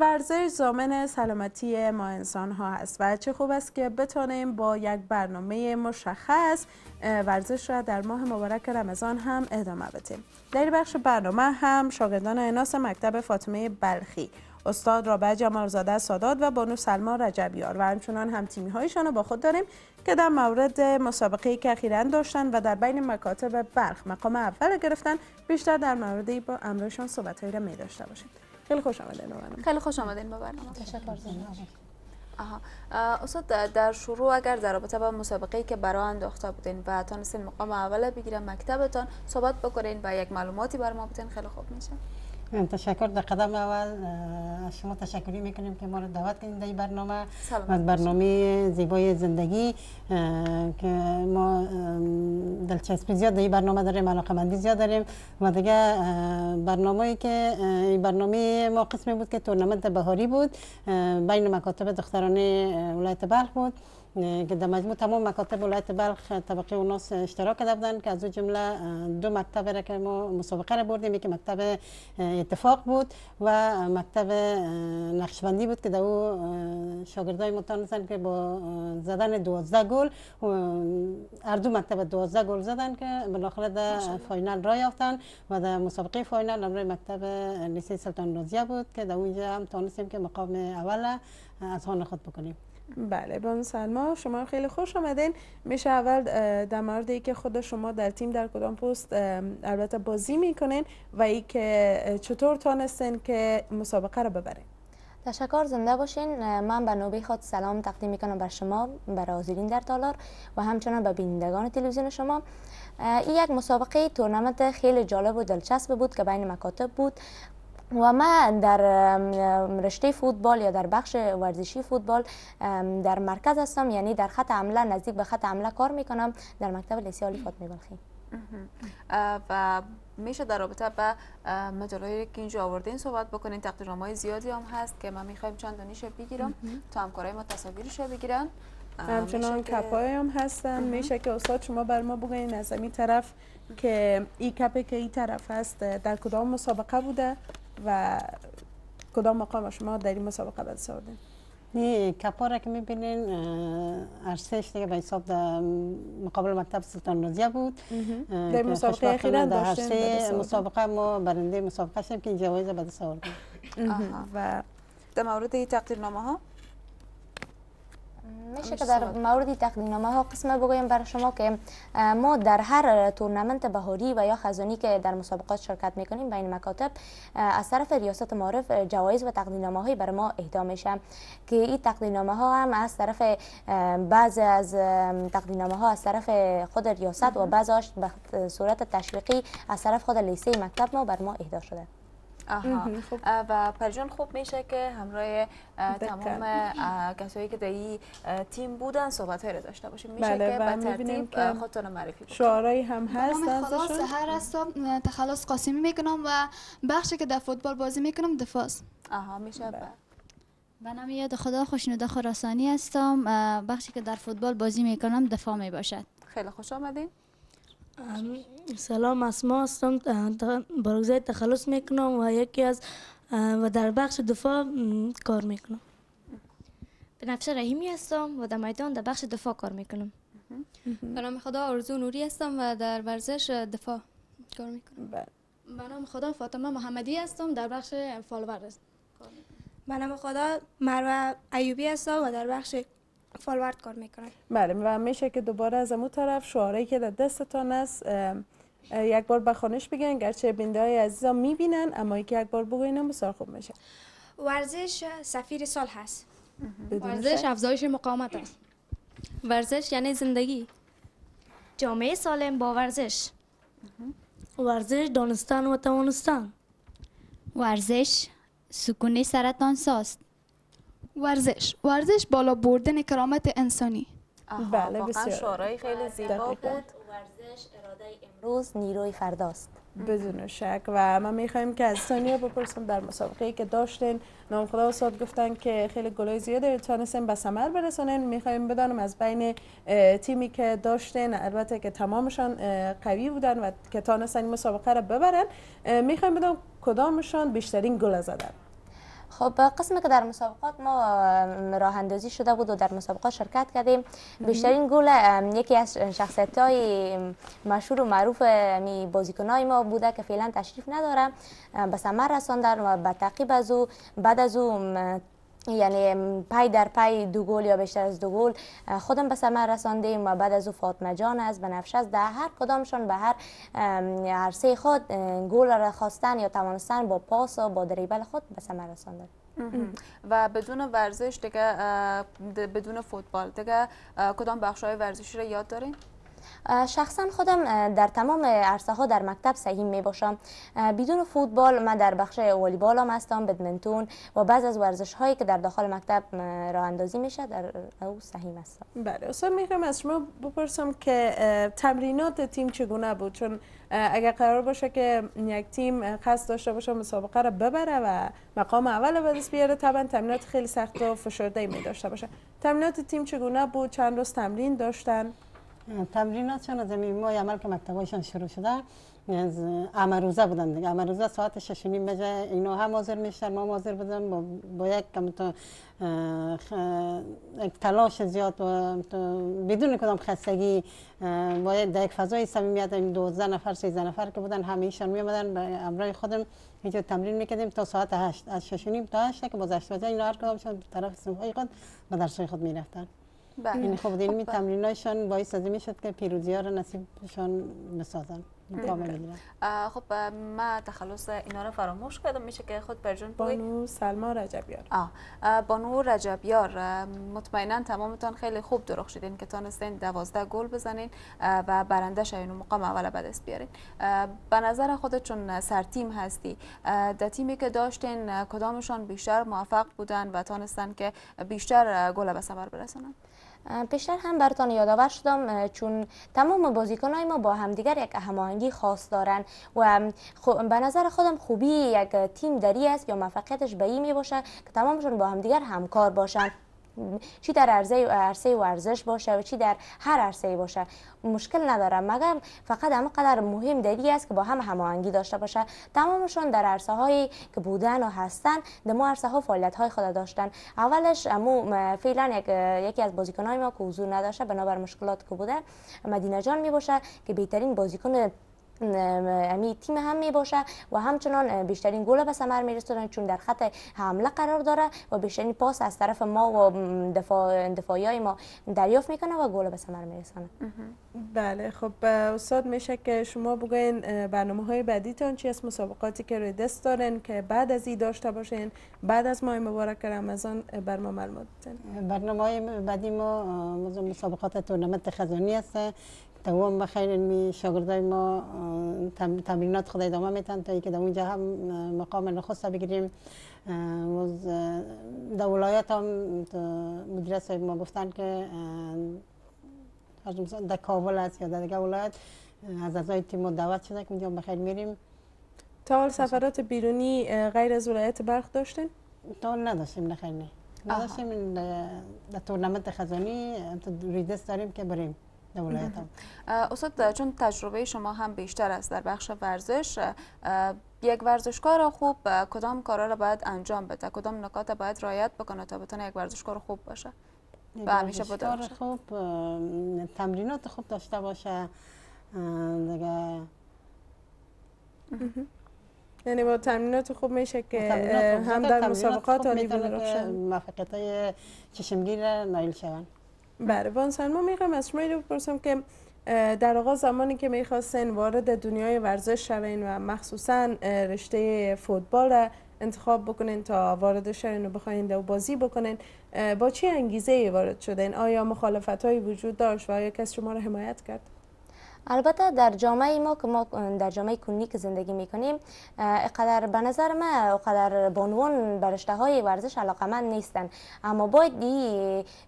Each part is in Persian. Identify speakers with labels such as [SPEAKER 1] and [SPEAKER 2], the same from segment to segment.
[SPEAKER 1] ورزش زامن سلامتی ما انسان ها هست و چه خوب است که بتانیم با یک برنامه مشخص ورزش را در ماه مبارک رمضان هم ادامه بدیم در بخش برنامه هم شاگردان اناس مکتب فاطمه بلخی استاد رابع جمالزاده سادات و بانو سلما رجبیار و همچنان هم تیمی هایشان را با خود داریم که در مورد مسابقه که اخیرا داشتن و در بین مکاتب بلخ مقام اول گرفتن بیشتر در مورد با امرشان صحبت را می داشته باشیم خیلی خوش آمدین به برنامه
[SPEAKER 2] خیلی خوش آمدین به برنامه تشکر آها استاد در شروع اگر در رابطه با مسابقه که برای انداخته بودین و تانستین مقام اول بگیرن مکتبتان صحبت بکنین و یک معلوماتی بر ما بتین خیلی خوب میشه
[SPEAKER 3] تشکر در قدم اول از شما تشکری میکنیم که ما رو دعوت کنیم در این برنامه برنامه زیبای زندگی که ما دلچسپی زیاد در این برنامه داریم علاقه مندی زیاد داریم و دیگه برنامه‌ای که این برنامه ما قسمی بود که تورنمنت بهاری بود بین مکاتب دختران ولایت بلخ بود در مجموع تمام مکاتب ولایت بلخ طبقه اوناس اشتراک کرده که از او جمله دو مکتب را که ما مسابقه را بردیم یکی مکتب اتفاق بود و مکتب نقشبندی بود که در او شاگردای ما که با زدن 12 گل هر دو مکتب 12 گل زدن که بالاخره در فاینال را یافتن و در مسابقه فاینال امروز مکتب لیسه سلطان رازیه بود که در اونجا هم تانستیم که مقام اول از خود بکنیم بله بانو سلما شما خیلی خوش آمدین میشه اول در مورد
[SPEAKER 1] که خود شما در تیم در کدام پست البته بازی میکنین و ای که چطور تانستین که مسابقه را ببرین
[SPEAKER 4] تشکر زنده باشین من به نوبه خود سلام تقدیم میکنم بر شما بر آزیرین در تالار و همچنان به بینندگان تلویزیون شما این یک مسابقه تورنمنت خیلی جالب و دلچسب بود که بین مکاتب بود و ما در رشته فوتبال یا در بخش ورزشی فوتبال در مرکز هستم یعنی در خط حمله نزدیک به خط حمله کار میکنم در مکتب لیسه آلی فاطمه بلخی
[SPEAKER 2] و میشه در رابطه به هایی که اینجا آوردین صحبت بکنین های زیادی هم هست که من میخوایم چند دانش بگیرم تا
[SPEAKER 1] همکارای ما تصاویرش بگیرن همچنان کپای هم هستن میشه که استاد شما بر ما بگوین از این طرف که ای کپ که ای طرف هست در کدام مسابقه بوده و کدام مقام شما در این مسابقه به دست آوردین
[SPEAKER 3] این کپا که میبینین ارسش دیگه به حساب در مقابل مکتب سلطان رضیه بود در مسابقه اخیرا داشتیم مسابقه ما برنده مسابقه شدیم که جوایز به دست آوردیم و در مورد تقدیرنامه ها
[SPEAKER 4] میشه که در مورد تقدیمنامه ها قسمه بگویم برای شما که ما در هر تورنمنت بهاری و یا خزانی که در مسابقات شرکت میکنیم بین مکاتب از طرف ریاست معارف جوایز و تقدیرنامه هایی برای ما اهدا میشه که این تقدیمنامه ها هم از طرف بعض از تقدیمنامه ها از طرف خود ریاست و بعضاش به صورت تشویقی از طرف خود لیسه مکتب ما بر ما اهدا شده
[SPEAKER 2] آها. خب. و پرجون خوب میشه که همراه تمام کسایی که در تیم بودن صحبت رو داشته باشیم میشه بله که به ترتیب خودتون معرفی بکنم
[SPEAKER 1] هم هست خلاص هر
[SPEAKER 2] هستم تخلص قاسمی میکنم و بخشی که
[SPEAKER 4] در فوتبال بازی میکنم دفاع آها میشه بله. من یاد خدا خوشنوده خراسانی هستم بخشی که در فوتبال بازی میکنم دفاع میباشد
[SPEAKER 2] خیلی خوش آمدین
[SPEAKER 4] سلام اسما هستم برگزای تخلص میکنم و یکی از و در بخش دفاع کار میکنم بنفشه رحیمی هستم و در میدان در بخش دفاع کار میکنم به نام خدا آرزو نوری هستم و در ورزش دفاع کار میکنم بله. به نام خدا فاطمه محمدی هستم در بخش فالور کار میکنم به نام خدا مروه ایوبی هستم و در بخش فالورد کار میکنن
[SPEAKER 1] بله و میشه که دوباره از امو طرف شعاره که در دستتان است یک بار به خانش بگن گرچه بینده های عزیزا میبینن اما که یک بار بگوینم بسار خوب میشه
[SPEAKER 4] ورزش سفیر سال هست ورزش افزایش مقاومت است ورزش یعنی زندگی جامعه سالم با ورزش ورزش دانستان و توانستان ورزش سکونه سرطان ساست ورزش ورزش بالا بردن کرامت انسانی بله بسیار شعرهای خیلی زیبا بود ورزش اراده امروز نیروی فرداست بدون شک و ما میخوایم که از
[SPEAKER 1] سانیا بپرسم در مسابقه که داشتین نام خدا استاد گفتن که خیلی گلای زیاد تانستین به ثمر می میخوایم بدانم از بین تیمی که داشتین البته که تمامشان قوی بودن و که تانسن مسابقه را ببرن میخوایم بدانم
[SPEAKER 4] کدامشان بیشترین گل زدن خب قسمی که در مسابقات ما راه اندازی شده بود و در مسابقات شرکت کردیم بیشترین گل یکی از شخصیت های مشهور و معروف می بازیکنای ما بوده که فعلا تشریف نداره به ثمر رساندن و به تعقیب از او بعد از او یعنی پای در پای دو گل یا بیشتر از دو گل خودم به ثمر رساندیم و بعد از او فاطمه جان است بنفشه است در هر کدامشان به هر عرصه خود گل را خواستن یا توانستن با پاس و با دریبل خود به ثمر رساندن
[SPEAKER 2] و بدون ورزش دیگه بدون فوتبال دیگه کدام بخش های ورزشی را یاد دارین؟
[SPEAKER 4] شخصا خودم در تمام عرصه ها در مکتب سهیم می باشم بدون فوتبال من در بخش والیبال هم هستم بدمنتون و بعض از ورزش هایی که در داخل مکتب راه اندازی میشه در او سهیم هستم
[SPEAKER 1] بله می میخوام از شما بپرسم که تمرینات تیم چگونه بود چون اگر قرار باشه که یک تیم قصد داشته باشه مسابقه را ببره و مقام اول به بیاره طبعا تمرینات خیلی سخت و فشرده می داشته
[SPEAKER 3] باشه تمرینات تیم چگونه بود چند روز تمرین داشتن تمرینات چون از ماه عمل که مکتبایشان شروع شده از امروزه بودن دیگه امروزه ساعت 6 نیم بجه اینا هم حاضر میشتن ما حاضر بودن با, با یک کم تو تلاش زیاد بدون کدام خستگی باید در یک فضای صمیمیت این 12 نفر 13 نفر که بودن همه ایشان می آمدن به امرای خودم اینجا تمرین میکردیم تا ساعت 8 از 6 نیم تا 8 که باز 8 بجه اینا هر کدامشان طرف سنفای خود به درسای خود میرفتن
[SPEAKER 2] بله. یعنی خب این خب این می بله.
[SPEAKER 3] تمرینایشان باعث از میشد که پیروزی ها را نصیبشان بسازن Euh,
[SPEAKER 2] خب ما تخلص اینا رو فراموش کردم میشه که خود برجون بگید بانو سلما رجبیار آه. بانو رجبیار مطمئنا تمامتان خیلی خوب درخ شدین که تانستین دوازده گل بزنین و برنده شوین و مقام اول بدست بیارین به نظر خودت چون سر تیم هستی در تیمی که داشتین کدامشان بیشتر موفق بودن و تانستن که بیشتر
[SPEAKER 4] گل به ثمر برسنن پیشتر هم براتان یادآور شدم چون تمام بازیکنهای ما با همدیگر یک هماهنگی خاص دارن و به نظر خودم خوبی یک تیم دری است یا موفقیتش به این می باشه که تمامشون با همدیگر همکار باشن چی در عرضه و عرصه باشه و چی در هر عرصه باشه مشکل نداره مگر فقط اما قدر مهم دری است که با هم هماهنگی داشته باشه تمامشون در عرصه هایی که بودن و هستن در عرصه ها فعالیت های خود داشتن اولش فعلا یک یکی از بازیکن های ما که حضور نداشته بنابر مشکلات که بوده مدینه جان می باشه که بهترین بازیکن تیم هم می باشه و همچنان بیشترین گل به ثمر می چون در خط حمله قرار داره و بیشترین پاس از طرف ما و دفاع دفاعی های ما دریافت میکنه و گل به ثمر میرسونه
[SPEAKER 1] بله خب استاد میشه که شما بگوین برنامه های بعدیتان چی مسابقاتی که روی دست دارن که بعد از این داشته باشین بعد از ماه مبارک رمضان بر ما معلومات
[SPEAKER 3] برنامه های بعدی ما مسابقات تورنمنت خزانی است تا هم بخیر می شاگردای ما تمرینات خدای ادامه میتن تا اینکه در اونجا هم مقام نخست بگیریم و در ولایت هم مدیر صاحب ما گفتن که در کابل است یا در دیگه ولایت از ازای تیم دعوت شده که اونجا بخیر میریم تا سفرات بیرونی غیر از ولایت برخ داشتین؟ تا حال نداشتیم نخیر نه نداشتیم در تورنمنت خزانی ریدس داریم که بریم در استاد
[SPEAKER 2] چون تجربه شما هم بیشتر است در بخش ورزش یک ورزشکار خوب کدام کارا را باید انجام بده کدام نکات باید رعایت بکنه تا بتونه یک ورزشکار خوب باشه و همیشه
[SPEAKER 3] خوب تمرینات خوب داشته باشه دیگه یعنی با تمرینات
[SPEAKER 1] خوب میشه که هم در مسابقات عالی بوده باشه
[SPEAKER 3] موفقیت های
[SPEAKER 1] چشمگیر نایل شوند بله وانسان ما میخوام از شما اینو بپرسم که در آغاز زمانی که میخواستین وارد دنیای ورزش شوین و مخصوصا رشته فوتبال رو انتخاب بکنین تا وارد شوین و بخواین و بازی بکنین با چه
[SPEAKER 4] انگیزه وارد شدین آیا مخالفت هایی وجود داشت و آیا کس شما را حمایت کرد البته در جامعه ما که ما در جامعه کنونی که زندگی میکنیم اقدر به نظر ما اقدر بانوان برشته های ورزش علاقمند نیستن اما باید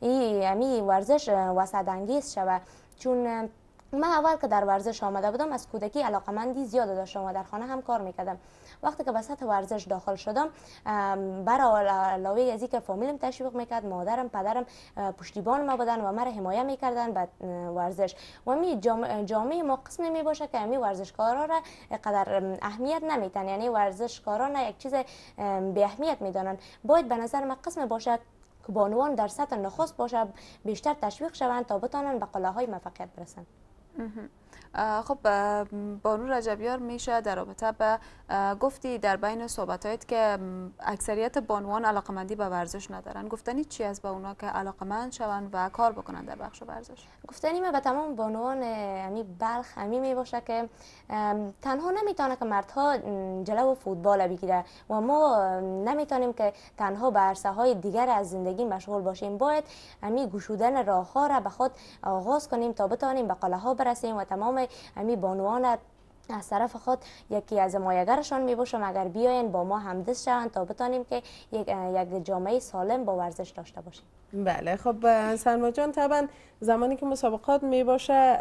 [SPEAKER 4] این امی ورزش وسط انگیز شود چون من اول که در ورزش آمده بودم از کودکی علاقمندی زیاد داشتم و در خانه هم کار میکردم وقتی که به ورزش داخل شدم برای علاوه از که فامیلم تشویق میکرد مادرم پدرم پشتیبان ما بودن و مرا حمایه میکردن به ورزش و می جامعه ما قسم می باشه که می ورزشکارا را قدر اهمیت نمیتن یعنی ورزشکارا یک چیز به اهمیت میدانن باید به نظر من قسم باشه که بانوان در سطح نخست باشه بیشتر تشویق شوند تا بتانند به قله های موفقیت برسند خب بانو رجبیار میشه در رابطه به گفتی در بین
[SPEAKER 2] هایت که اکثریت بانوان علاقمندی به ورزش ندارن گفتنی چی از به اونا که
[SPEAKER 4] علاقمند شوند و کار بکنن در بخش ورزش گفتنی ما به تمام بانوان همی یعنی بلخ همی می که تنها نمیتونه که مردها جلو فوتبال بگیره و ما نمیتونیم که تنها به عرصه های دیگر از زندگی مشغول باشیم باید همی گشودن راه ها را به خود آغاز کنیم تا بتانیم به قله ها برسیم و تمام امی بانوان از طرف خود یکی از مایگرشان می باشم اگر بیاین با ما همدست شوند تا بتانیم که یک, یک جامعه سالم با ورزش داشته باشیم
[SPEAKER 1] بله خب سلما جان طبعا زمانی که مسابقات می باشه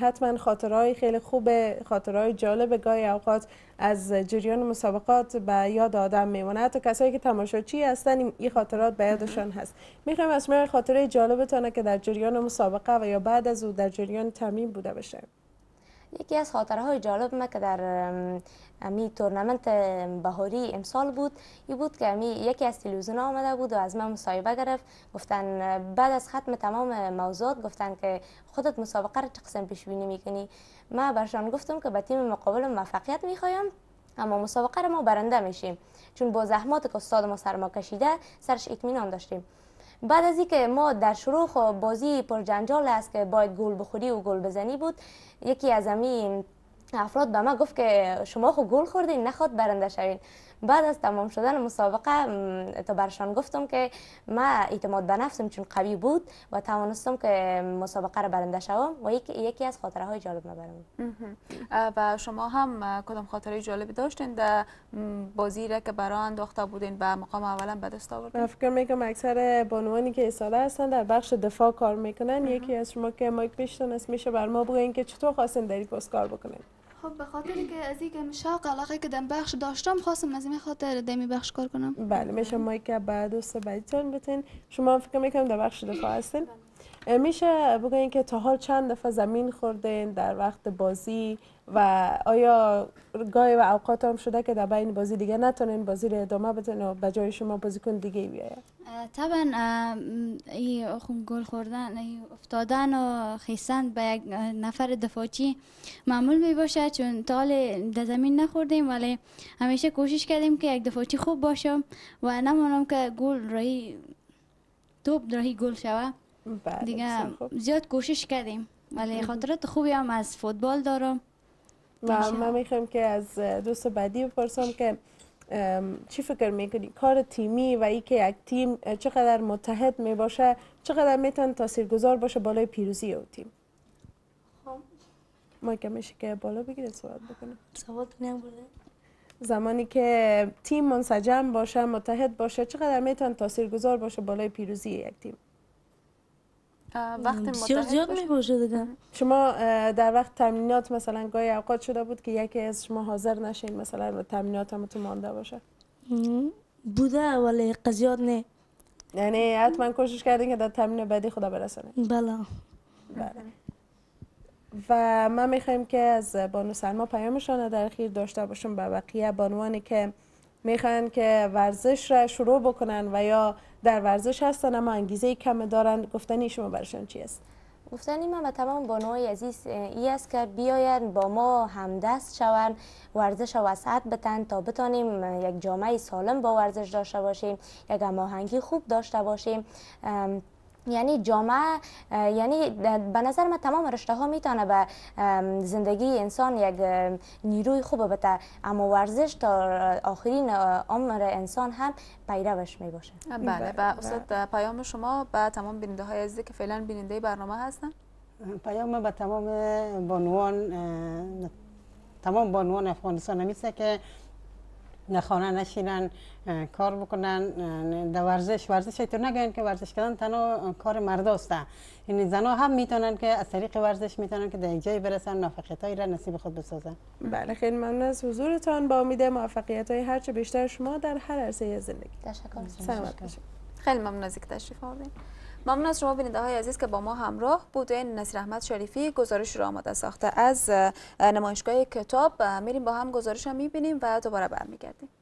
[SPEAKER 1] حتما خاطرهای خیلی خوب خاطرهای جالب گاهی اوقات از جریان مسابقات به یاد آدم میماند حتی کسایی که تماشاچی هستن این خاطرات به یادشان هست میخوایم از خاطره جالبتانه که در جریان مسابقه و یا بعد از او در جریان تمیم بوده باشه
[SPEAKER 4] یکی از خاطره های جالب ما که در امی تورنمنت بهاری امسال بود این بود که امی یکی از تلویزیون آمده بود و از من مصاحبه گرفت گفتن بعد از ختم تمام موضوعات گفتن که خودت مسابقه را چه پیش بینی میکنی ما برشان گفتم که به تیم مقابل موفقیت میخوایم اما مسابقه را ما برنده میشیم چون با زحمات که استاد ما سر کشیده سرش اطمینان داشتیم بعد از اینکه ما در شروع خب بازی پر جنجال است که باید گل بخوری و گل بزنی بود یکی از امی افراد به ما گفت که شما خو خب گل خوردین نخواد برنده شوین بعد از تمام شدن مسابقه تا برشان گفتم که ما اعتماد به نفسم چون قوی بود و توانستم که مسابقه را برنده شوم و یکی از خاطره های جالب نبرم
[SPEAKER 2] و شما هم کدام خاطره جالب داشتین در بازی را که برای انداخته بودین و مقام اولا به دست آوردین فکر
[SPEAKER 1] میکنم اکثر بانوانی که اصاله هستن در بخش دفاع کار میکنن یکی از شما که مایک پیشتون است میشه بر ما بگوین که چطور خواستین در پست کار بکنین خب به خاطر که از اینکه مشاق علاقه که دم بخش داشتم خواستم از این خاطر دمی بخش کار کنم بله میشه مایک بعد بعد دوست بتین شما فکر میکنم در بخش دفاع هستین میشه بگوین که تا حال چند دفعه زمین خوردین در وقت بازی و آیا گاهی و اوقات هم شده که در بین بازی دیگه نتونین بازی رو ادامه بدین و به جای شما بازیکن دیگه بیاید
[SPEAKER 4] طبعا این گل خوردن افتادن و خیستن به یک نفر دفاعچی معمول می باشد چون تا حال در زمین نخوردیم ولی همیشه کوشش کردیم که یک دفاعچی خوب باشم و نمانم که گل رای توپ راهی گل شود
[SPEAKER 1] بله، دیگه
[SPEAKER 4] زیاد کوشش کردیم ولی خاطرات خوبی هم از
[SPEAKER 1] فوتبال دارم و من میخوام که از دوست بعدی بپرسم که چی فکر میکنی کار تیمی و ای که یک تیم چقدر متحد میباشه چقدر میتون تاثیرگذار باشه بالای پیروزی او تیم خب. ما که که بالا بگیره صحبت بکنیم سوال زمانی که تیم منسجم باشه متحد باشه چقدر میتون تاثیرگذار باشه بالای پیروزی یک تیم
[SPEAKER 4] وقت بسیار زیاد باشه دیگه
[SPEAKER 1] شما در وقت تمرینات مثلا گاهی اوقات شده بود که یکی از شما حاضر نشین مثلا تمنیات تمرینات هم مانده باشه
[SPEAKER 4] بوده ولی قضیات نه
[SPEAKER 1] یعنی حتما کوشش کردین که در تمرین بعدی خدا برسانه بله بله و ما میخوایم که از بانو سلما پیامشان در خیر داشته باشم به بقیه بانوانی که میخوان که ورزش را شروع بکنن و یا در ورزش هستن اما انگیزه کم
[SPEAKER 4] دارن گفتنی شما برشان چی است گفتنی من به تمام بانوهای عزیز ای است که بیاین با ما همدست شوند ورزش وسعت بتن تا بتانیم یک جامعه سالم با ورزش داشته باشیم یک هماهنگی خوب داشته باشیم یعنی جامعه یعنی به نظر من تمام رشته ها میتونه به زندگی انسان یک نیروی خوب بده اما ورزش تا آخرین عمر انسان هم پیروش می باشه بله،, بله و بله. استاد پیام شما به
[SPEAKER 2] تمام بیننده های عزیزی که فعلا بیننده برنامه هستن
[SPEAKER 3] پیام به تمام بانوان تمام بانوان افغانستان میسه که خانه نشینن کار بکنن در ورزش ورزش تو نگوین که ورزش کردن تنها کار مرداست این یعنی زنها هم میتونن که از طریق ورزش میتونن که در جایی برسن موفقیت هایی را نصیب خود بسازن
[SPEAKER 1] بله خیلی ممنون از حضورتان با امید موفقیت های چه بیشتر شما در هر عرصه زندگی
[SPEAKER 2] تشکر
[SPEAKER 1] خیلی ممنون از اینکه تشریف
[SPEAKER 2] ممنون از شما بیننده های عزیز که با ما همراه بودین نصیر احمد شریفی گزارش رو آماده ساخته از نمایشگاه کتاب میریم با هم گزارش رو میبینیم و دوباره برمیگردیم